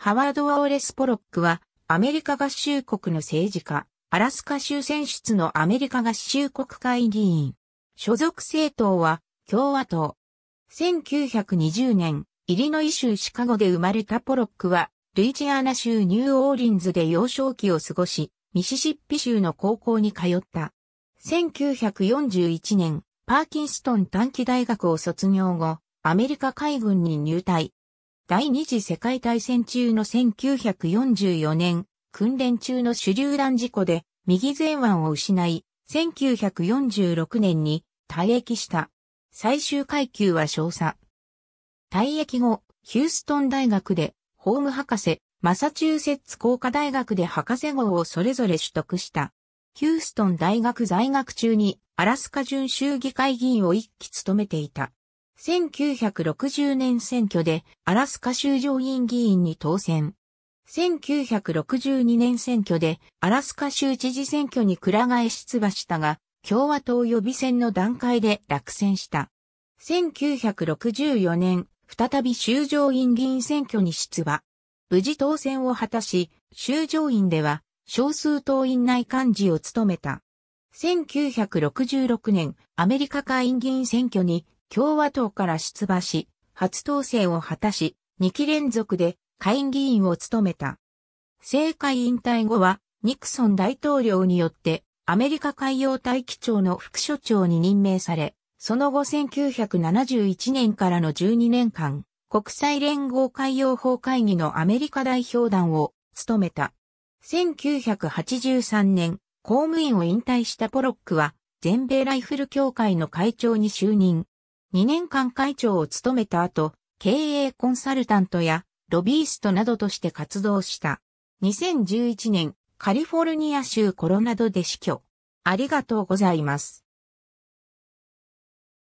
ハワード・アオレス・ポロックは、アメリカ合衆国の政治家、アラスカ州選出のアメリカ合衆国会議員。所属政党は、共和党。1920年、イリノイ州シカゴで生まれたポロックは、ルイジアナ州ニューオーリンズで幼少期を過ごし、ミシシッピ州の高校に通った。1941年、パーキンストン短期大学を卒業後、アメリカ海軍に入隊。第二次世界大戦中の1944年、訓練中の手榴弾事故で右前腕を失い、1946年に退役した。最終階級は少佐。退役後、ヒューストン大学で法務博士、マサチューセッツ工科大学で博士号をそれぞれ取得した。ヒューストン大学在学中にアラスカ準州議会議員を一期務めていた。1960年選挙でアラスカ州上院議員に当選。1962年選挙でアラスカ州知事選挙にくら替え出馬したが、共和党予備選の段階で落選した。1964年、再び州上院議員選挙に出馬。無事当選を果たし、州上院では少数党院内幹事を務めた。1966年、アメリカ下院議員選挙に共和党から出馬し、初当選を果たし、2期連続で下院議員を務めた。政界引退後は、ニクソン大統領によってアメリカ海洋大気庁の副所長に任命され、その後1971年からの12年間、国際連合海洋法会議のアメリカ代表団を務めた。1983年、公務員を引退したポロックは、全米ライフル協会の会長に就任。2年間会長を務めた後、経営コンサルタントやロビーストなどとして活動した。2011年、カリフォルニア州コロナドで死去。ありがとうございます。